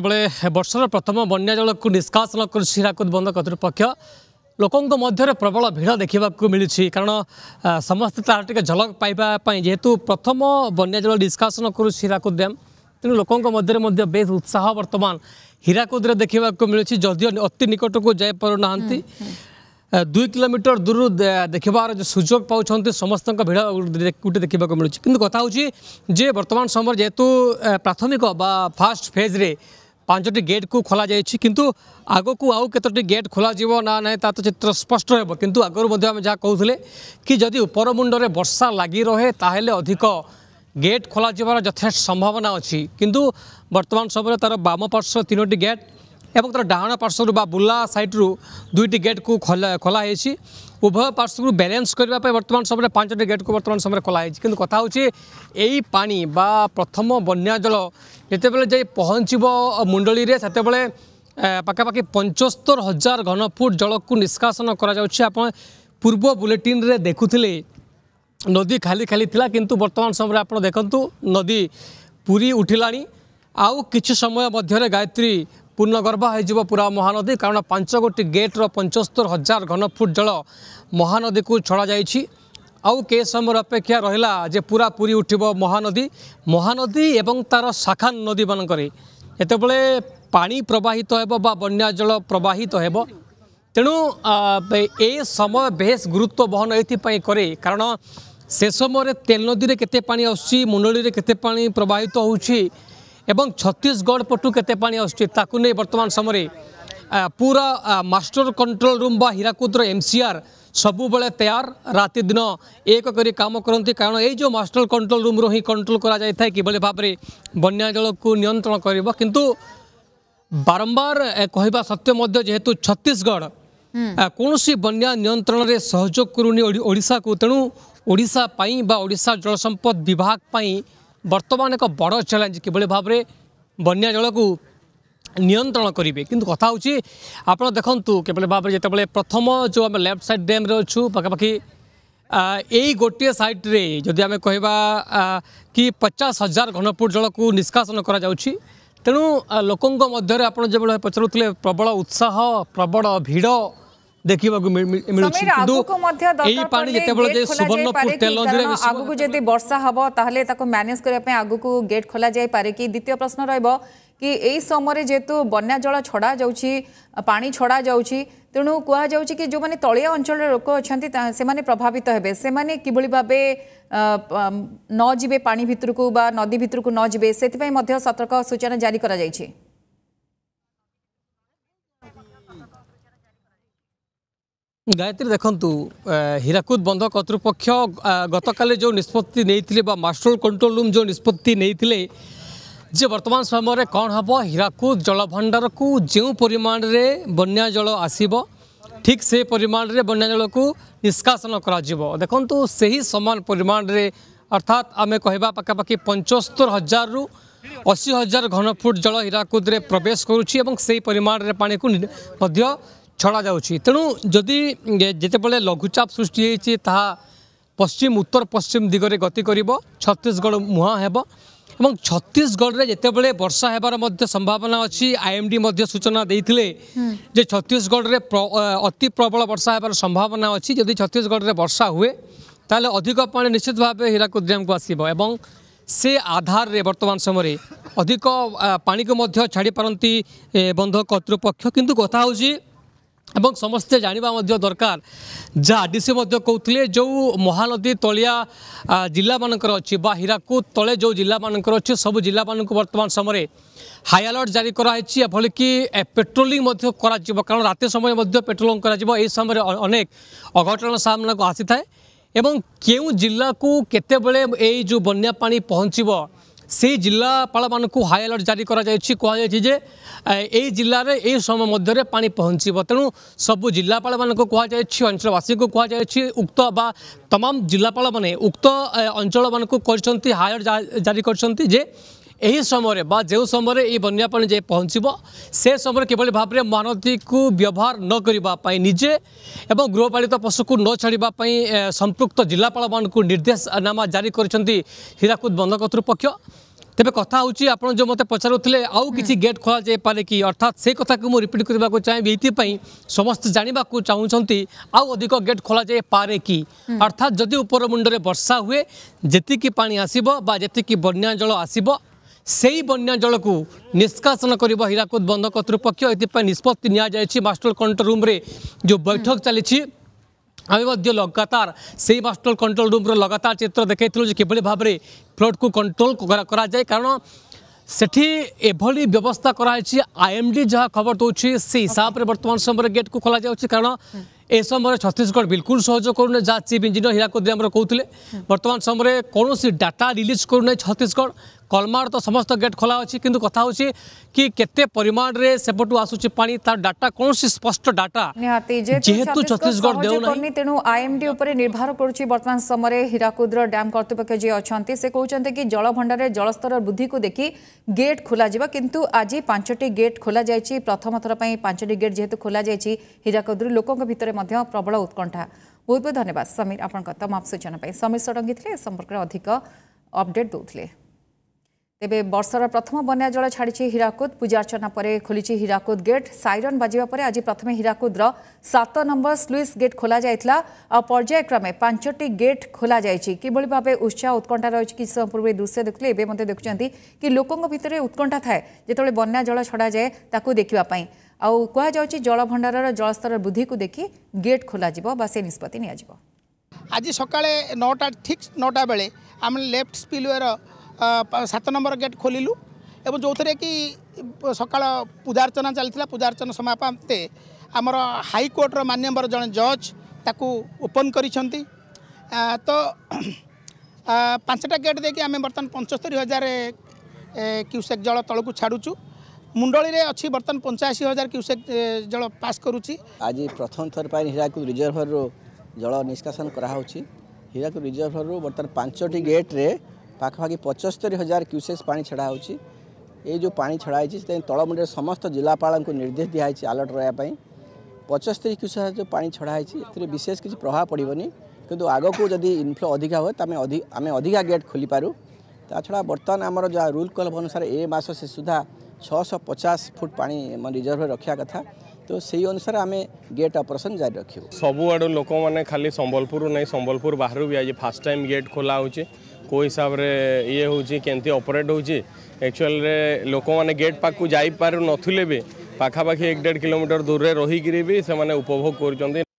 ସେତେବେଳେ ବର୍ଷର ପ୍ରଥମ ବନ୍ୟା ଜଳକୁ ନିଷ୍କାସନ କରୁଛି ହୀରାକୁଦ ବନ୍ଧ କର୍ତ୍ତୃପକ୍ଷ ଲୋକଙ୍କ ମଧ୍ୟରେ ପ୍ରବଳ ଭିଡ଼ ଦେଖିବାକୁ ମିଳୁଛି କାରଣ ସମସ୍ତେ ତାହାର ଟିକେ ଝଲକ ପାଇବା ପାଇଁ ଯେହେତୁ ପ୍ରଥମ ବନ୍ୟା ଜଳ ନିଷ୍କାସନ କରୁଛି ହୀରାକୁଦ ଡ୍ୟାମ୍ ତେଣୁ ଲୋକଙ୍କ ମଧ୍ୟରେ ମଧ୍ୟ ବେଶ୍ ଉତ୍ସାହ ବର୍ତ୍ତମାନ ହୀରାକୁଦରେ ଦେଖିବାକୁ ମିଳୁଛି ଯଦିଓ ଅତି ନିକଟକୁ ଯାଇପାରୁନାହାନ୍ତି ଦୁଇ କିଲୋମିଟର ଦୂରରୁ ଦେଖିବାର ଯେଉଁ ସୁଯୋଗ ପାଉଛନ୍ତି ସମସ୍ତଙ୍କ ଭିଡ଼ ଗୋଟେ ଦେଖିବାକୁ ମିଳୁଛି କିନ୍ତୁ କଥା ହେଉଛି ଯେ ବର୍ତ୍ତମାନ ସମୟରେ ଯେହେତୁ ପ୍ରାଥମିକ ବା ଫାଷ୍ଟ ଫେଜ୍ରେ ପାଞ୍ଚଟି ଗେଟ୍କୁ ଖୋଲାଯାଇଛି କିନ୍ତୁ ଆଗକୁ ଆଉ କେତୋଟି ଗେଟ୍ ଖୋଲାଯିବ ନା ନାହିଁ ତା ତ ଚିତ୍ର ସ୍ପଷ୍ଟ ହେବ କିନ୍ତୁ ଆଗରୁ ମଧ୍ୟ ଆମେ ଯାହା କହୁଥିଲେ କି ଯଦି ଉପର ମୁଣ୍ଡରେ ବର୍ଷା ଲାଗି ରହେ ତାହେଲେ ଅଧିକ ଗେଟ୍ ଖୋଲାଯିବାର ଯଥେଷ୍ଟ ସମ୍ଭାବନା ଅଛି କିନ୍ତୁ ବର୍ତ୍ତମାନ ସମୟରେ ତା'ର ବାମ ପାର୍ଶ୍ୱ ତିନୋଟି ଗେଟ୍ এবং ତା'ର ଡାହାଣ ପାର୍ଶ୍ୱରୁ ବା ବୁଲା ସାଇଡ଼ରୁ ଦୁଇଟି ଗେଟ୍କୁ ଖୋଲା ଖୋଲା ହେଇଛି ଉଭୟ ପାର୍ଶ୍ୱକୁ ବ୍ୟାଲେନ୍ସ କରିବା ପାଇଁ ବର୍ତ୍ତମାନ ସମୟରେ ପାଞ୍ଚଟି ଗେଟ୍କୁ ବର୍ତ୍ତମାନ ସମୟରେ ଖୋଲା ହେଇଛି କିନ୍ତୁ କଥା ହେଉଛି ଏଇ ପାଣି ବା ପ୍ରଥମ ବନ୍ୟା ଜଳ ଯେତେବେଳେ ଯାଇ ପହଞ୍ଚିବ ମୁଣ୍ଡଳୀରେ ସେତେବେଳେ ପାଖାପାଖି ପଞ୍ଚସ୍ତର ହଜାର ଘନଫୁଟ ଜଳକୁ ନିଷ୍କାସନ କରାଯାଉଛି ଆପଣ ପୂର୍ବ ବୁଲେଟିନ୍ରେ ଦେଖୁଥିଲେ ନଦୀ ଖାଲି ଖାଲି ଥିଲା କିନ୍ତୁ ବର୍ତ୍ତମାନ ସମୟରେ ଆପଣ ଦେଖନ୍ତୁ ନଦୀ ପୁରୀ ଉଠିଲାଣି ଆଉ କିଛି ସମୟ ମଧ୍ୟରେ ଗାୟତ୍ରୀ ପୂର୍ଣ୍ଣଗର୍ଭା ହୋଇଯିବ ପୁରା ମହାନଦୀ କାରଣ ପାଞ୍ଚ ଗୋଟି ଗେଟ୍ର ପଞ୍ଚସ୍ତର ହଜାର ଘନଫୁଟ ଜଳ ମହାନଦୀକୁ ଛଡ଼ାଯାଇଛି ଆଉ କେ ସମୟର ଅପେକ୍ଷା ରହିଲା ଯେ ପୁରା ପୁରୀ ଉଠିବ ମହାନଦୀ ମହାନଦୀ ଏବଂ ତା'ର ଶାଖା ନଦୀମାନଙ୍କରେ ଯେତେବେଳେ ପାଣି ପ୍ରବାହିତ ହେବ ବା ବନ୍ୟା ଜଳ ପ୍ରବାହିତ ହେବ ତେଣୁ ଏ ସମୟ ବେଶ୍ ଗୁରୁତ୍ୱ ବହନ ଏଥିପାଇଁ କରେ କାରଣ ସେ ସମୟରେ ତେଲ ନଦୀରେ କେତେ ପାଣି ଆସୁଛି ମୁଣ୍ଡଳୀରେ କେତେ ପାଣି ପ୍ରବାହିତ ହେଉଛି এবং ଛତିଶଗଡ଼ ପଟୁ କେତେ ପାଣି ଆସୁଛି ତାକୁ ନେଇ ବର୍ତ୍ତମାନ ସମୟରେ ପୁରା ମାଷ୍ଟର କଣ୍ଟ୍ରୋଲ ରୁମ୍ ବା ହୀରାକୁଦର ଏମ୍ସିଆର୍ ସବୁବେଳେ ତେୟାର ରାତି ଦିନ ଏକ କରି କାମ କରନ୍ତି କାରଣ ଏଇ ଯେଉଁ ମାଷ୍ଟର କଣ୍ଟ୍ରୋଲ ରୁମ୍ରୁ ହିଁ କଣ୍ଟ୍ରୋଲ କରାଯାଇଥାଏ କିଭଳି ଭାବରେ ବନ୍ୟା ଜଳକୁ ନିୟନ୍ତ୍ରଣ କରିବ କିନ୍ତୁ ବାରମ୍ବାର କହିବା ସତ୍ତ୍ୱେ ମଧ୍ୟ ଯେହେତୁ ଛତିଶଗଡ଼ କୌଣସି ବନ୍ୟା ନିୟନ୍ତ୍ରଣରେ ସହଯୋଗ କରୁନି ଓଡ଼ିଶାକୁ ତେଣୁ ଓଡ଼ିଶା ପାଇଁ ବା ଓଡ଼ିଶା ଜଳ ସମ୍ପଦ ବିଭାଗ ପାଇଁ বর্তমান এক বড় চ্যালেঞ্জ কিভাবে ভাবে বন্যা জলকু নিয়ন্ত্রণ করবে কিন্তু কথা হচ্ছে আপনার দেখুন কিভাবে ভাবে যেত প্রথম যে আমি লেফট সাইড ড্যামে অছু পাখাপাখি এই গোটিয়ে সাইডে যদি আমি কহবা কি পচাশ হাজার ঘনফুট জলকু নিষ্কাশন করা যাচ্ছে তেমন লোক মধ্যে আপনার যেভাবে পচারুলে প্রবল উৎসাহ প্রবল ভিড় ଦେଖିବାକୁ ମିଳୁଛି କିନ୍ତୁ ଏହି ପାଣି ଯେତେବେଳେ ଯେ ସୁବର୍ଣ୍ଣପୁର ତେଲଙ୍ଗରେ ଆଗକୁ ଯଦି ବର୍ଷା ହେବ ତାହେଲେ ତାକୁ ମ୍ୟାନେଜ କରିବା ପାଇଁ ଆଗକୁ ଗେଟ୍ ଖୋଲାଯାଇପାରେ କି ଦ୍ୱିତୀୟ ପ୍ରଶ୍ନ ରହିବ କି ଏହି ସମୟରେ ଯେହେତୁ ବନ୍ୟା ଜଳ ଛଡ଼ା ଯାଉଛି ପାଣି ଛଡ଼ା ଯାଉଛି ତେଣୁ କୁହାଯାଉଛି କି ଯେଉଁମାନେ ତଳିଆ ଅଞ୍ଚଳର ଲୋକ ଅଛନ୍ତି ସେମାନେ ପ୍ରଭାବିତ ହେବେ ସେମାନେ କିଭଳି ଭାବେ ନ ଯିବେ ପାଣି ଭିତରକୁ ବା ନଦୀ ଭିତରକୁ ନଯିବେ ସେଥିପାଇଁ ମଧ୍ୟ ସତର୍କ ସୂଚନା ଜାରି କରାଯାଇଛି গায়ত্রী দেখন্তু হীরাকুদ বন্ধ কর্তৃপক্ষ গতকালে যে নিষ্পতি নেইতিলে বা মাস্টর কন্ট্রোল রুম যে নিষ্পতি নেইতিলে যে বর্তমান সময়ের কণ হব হীরাকুদ জলভণ্ডারকু যে পরিমাণে বন্যা জল আসব ঠিক সে পরিমাণে বন্যা জলকু নিষ্কাশন করা দেখন্তু সেই সমান পরিমাণে অর্থাৎ আমি কহবা পাখাপাখি পঞ্চস্তর হাজার রু অশী হাজার ঘনফুট জল হীরাকুদে প্রবেশ করুছি এবং সেই পরিমাণে পাকে ছড়া ଛଡ଼ାଯାଉଛି ତେଣୁ ଯଦି ଯେତେବେଳେ লঘুচাপ সৃষ্টি হয়েছে ତାହା পশ্চিম উত্তর পশ্চিম দিগরে গতি করব ছত্তিশগড় ମୁହାଁ হব এবং ছত্তিশগড়ে যেতবে বর্ষা হবার মধ্যে সম্ভাবনা অছি আইএমডি মধ্যে সূচনা দিয়ে যে ছত্তিশগড়ে অতি প্রবল বর্ষা হবার সম্ভাবনা অছি যদি ছত্তিশগড়ে বর্ষা হুয়ে তাহলে অধিক পানি নিশ্চিত ভাবে হীরাকুদ ড্যামকু আসব এবং সে আধারে বর্তমান সময়ে অধিক পাড়ি ছাড়ি ছাড়িপারতি বন্ধ কর্তৃপক্ষ কিন্তু কথা হচ্ছে एवं समस्ते जानवा दरकार जहाँ डीसी कहते जो महानदी तलिया जिला मानक अच्छी हीराकूद तले जो जिला मानक अच्छे सब जिला मानक वर्तमान समय हाई आलर्ट जारी कि पेट्रोली कारण रात समय पेट्रोलिंग यही समय अनेक अघट सामना को आसी थाएं के जिला को केत बन्यापा पहुँचब সেই ଜିଲ୍ଲାପାଳମାନଙ୍କୁ ହାଇ ଆଲର୍ଟ ଜାରି କରାଯାଇଛି କୁହାଯାଇଛି ଯେ ଏହି ଜିଲ୍ଲାରେ ଏହି ସମୟ ମଧ୍ୟରେ ପାଣି ପହଞ୍ଚିବ ତେଣୁ ସବୁ ଜିଲ୍ଲାପାଳମାନଙ୍କୁ କୁହାଯାଇଛି ଅଞ୍ଚଳବାସୀଙ୍କୁ କୁହାଯାଇଛି ଉକ୍ତ ବା ତମାମ ଜିଲ୍ଲାପାଳମାନେ ଉକ୍ତ ଅଞ୍ଚଳମାନଙ୍କୁ କରିଛନ୍ତି ହାଇ ଆଲର୍ଟ ଜାରି କରିଛନ୍ତି ଯେ ଏହି ସମୟରେ ବା ଯେଉଁ ସମୟରେ ଏହି ବନ୍ୟା ପାଣି ଯାଇ ପହଞ୍ଚିବ ସେ ସମୟରେ କିଭଳି ଭାବରେ ମହାନଦୀକୁ ବ୍ୟବହାର ନ କରିବା ପାଇଁ ନିଜେ ଏବଂ ଗୃହପାଳିତ ପଶୁକୁ ନ ଛାଡ଼ିବା ପାଇଁ ସମ୍ପୃକ୍ତ ଜିଲ୍ଲାପାଳମାନଙ୍କୁ ନିର୍ଦ୍ଦେଶନାମା ଜାରି କରିଛନ୍ତି ହୀରାକୁଦ ବନ୍ଧ କର୍ତ୍ତୃପକ୍ଷ ତେବେ କଥା ହେଉଛି ଆପଣ ଯେଉଁ ମୋତେ ପଚାରୁଥିଲେ ଆଉ କିଛି ଗେଟ୍ ଖୋଲାଯାଇପାରେ କି ଅର୍ଥାତ୍ ସେଇ କଥାକୁ ମୁଁ ରିପିଟ୍ କରିବାକୁ ଚାହିଁବି ଏଇଥିପାଇଁ ସମସ୍ତେ ଜାଣିବାକୁ ଚାହୁଁଛନ୍ତି ଆଉ ଅଧିକ ଗେଟ୍ ଖୋଲାଯାଇପାରେ କି ଅର୍ଥାତ୍ ଯଦି ଉପର ମୁଣ୍ଡରେ ବର୍ଷା ହୁଏ ଯେତିକି ପାଣି ଆସିବ ବା ଯେତିକି ବନ୍ୟାଜଳ ଆସିବ সেই বন্যা জলকু নিষ্কাশন করব হীরাকুদ বন্ধ কর্তৃপক্ষ এথিপাই নিষ্পতি নিয়া যাই মাস্টর কন্ট্রোল রুম্রে যে বৈঠক চালিছি আমি মধ্যে লগাতার সেই মাস্টর কন্ট্রোল রুম্র লগাতার চিত্র দেখাইলু যে কিভাবে ভাবে ফ্লডকু কন্ট্রোল করা যায় কারণ সেটি এভাবে ব্যবস্থা করা হয়েছে আইএমডি যা খবর দৌছে সেই হিসাবে বর্তমান সময় গেটকু খোলা যাচ্ছে কারণ এ সময় ছত্তিশগড় বিলকুল সহযোগ করুন যা চিফ ইঞ্জিনিয়র হীরাকুদ আমার কৌলে বর্তমান সময় কৌশি ডাটা রিলিজ করুনা ছত্তিশগড় कलमार तो समस्त गेट खोला अच्छी किंतु कथा हो कि परिमाण रे सेपटु आसुचे पानी तार डाटा कोनसी स्पष्ट डाटा जेहेतु छत्तीसगढ़ देउ नै तेनु आईएमडी निर्भर करूची समय रे डैम कर्तृपक्ष जे अछंती से कहउचंते कि जल भंडार जलस्तर वृद्धि को देख गेट खोल जिवा किंतु पांचटी गेट खोला जायची प्रथम थरा पई पांचटी गेट जेहेतु खोला जायची हिराकुद्र लोकक भितरे प्रबल उत्कंठा बहुत बहुत धन्यवाद समीर आपंक तमाम सूचना समीर षडंगी थे संपर्क में अधिक अपडेट दूसरे তেবে বর্ষার প্রথম বন্যা জল ছাড়ি হীরাকুদ পূজার্চনা পরে খোলিছে হীরাকুদ গেট সাইরন বাজিবা পরে আজ প্রথমে হীরাকুদর সাত নম্বর স্লুইস গেট খোলা যাই পর্যায়ক্রমে পাঁচটি গেট খোলা যাই কিভাবে ভাবে উৎসাহ উৎকণ্ঠা রয়েছে কিছু সময় পূর্বে দৃশ্য দেখলে এবে মধ্যে দেখুছেন কি লোক ভিতরে উৎকণ্ঠা থাকে যেতবে বন্যা জল ছড়া যায় তাকে দেখা আউ কুযাচ্ছে জলভণ্ডারর জলস্তর বৃদ্ধিকে দেখি গেট খোলা যাব বা সে নিষ্পতি নিয়ে আজ সকালে নটা ঠিক নটা বেড়ে আমি লেফট স্পিলওয়ের ସାତ ନମ୍ବର ଗେଟ୍ ଖୋଲିଲୁ ଏବଂ ଯେଉଁଥିରେ କି ସକାଳ ପୂଜାର୍ଚ୍ଚନା ଚାଲିଥିଲା ପୂଜାର୍ଚ୍ଚନା ସମାପ୍ତେ ଆମର ହାଇକୋର୍ଟର ମାନ୍ୟବର ଜଣେ ଜଜ୍ ତାକୁ ଓପନ୍ କରିଛନ୍ତି ତ ପାଞ୍ଚଟା ଗେଟ୍ ଦେଇକି ଆମେ ବର୍ତ୍ତମାନ ପଞ୍ଚସ୍ତରୀ ହଜାର କ୍ୟୁସେକ୍ ଜଳ ତଳକୁ ଛାଡ଼ୁଛୁ ମୁଣ୍ଡଳୀରେ ଅଛି ବର୍ତ୍ତମାନ ପଞ୍ଚାଅଶୀ ହଜାର କ୍ୟୁସେକ୍ ଜଳ ପାସ୍ କରୁଛି ଆଜି ପ୍ରଥମ ଥର ପାଇଁ ହୀରାକୁଦ ରିଜର୍ଭରରୁ ଜଳ ନିଷ୍କାସନ କରାହେଉଛି ହୀରାକୁଦ ରିଜର୍ଭରରୁ ବର୍ତ୍ତମାନ ପାଞ୍ଚଟି ଗେଟ୍ରେ ପାଖାପାଖି ପଞ୍ଚସ୍ତରୀ ହଜାର କ୍ୟୁସେସ୍ ପାଣି ଛଡ଼ା ହେଉଛି ଏଇ ଯେଉଁ ପାଣି ଛଡ଼ା ହେଇଛି ସେଥିପାଇଁ ତଳମୁଣ୍ଡରେ ସମସ୍ତ ଜିଲ୍ଲାପାଳଙ୍କୁ ନିର୍ଦ୍ଦେଶ ଦିଆହେଇଛି ଆଲର୍ଟ ରହିବା ପାଇଁ ପଞ୍ଚସ୍ତରୀ କ୍ୟୁସେସ୍ ଯେଉଁ ପାଣି ଛଡ଼ା ହେଇଛି ଏଥିରେ ବିଶେଷ କିଛି ପ୍ରଭାବ ପଡ଼ିବନି କିନ୍ତୁ ଆଗକୁ ଯଦି ଇନଫ୍ଲୋ ଅଧିକା ହୁଏ ତ ଆମେ ଆମେ ଅଧିକା ଗେଟ୍ ଖୋଲିପାରୁ ତା ଛଡ଼ା ବର୍ତ୍ତମାନ ଆମର ଯାହା ରୁଲ୍ କଲବ ଅନୁସାରେ ଏ ମାସ ଶେଷ ସୁଦ୍ଧା ଛଅଶହ ପଚାଶ ଫୁଟ୍ ପାଣି ରିଜର୍ଭରେ ରଖିବା କଥା ତ ସେଇ ଅନୁସାରେ ଆମେ ଗେଟ୍ ଅପରେସନ୍ ଜାରି ରଖିବୁ ସବୁଆଡ଼ୁ ଲୋକମାନେ ଖାଲି ସମ୍ବଲପୁରରୁ ନାହିଁ ସମ୍ବଲପୁର ବାହାରୁ ବି ଆଜି ଫାର୍ଷ୍ଟ ଟାଇମ୍ ଗେଟ୍ ଖୋଲା ହେଉଛି କେଉଁ ହିସାବରେ ଇଏ ହେଉଛି କେମିତି ଅପରେଟ୍ ହେଉଛି ଆକ୍ଚୁଆଲିରେ ଲୋକମାନେ ଗେଟ୍ ପାଖକୁ ଯାଇପାରୁନଥିଲେ ବି ପାଖାପାଖି ଏକ ଦେଢ଼ କିଲୋମିଟର ଦୂରରେ ରହିକିରି ବି ସେମାନେ ଉପଭୋଗ କରୁଛନ୍ତି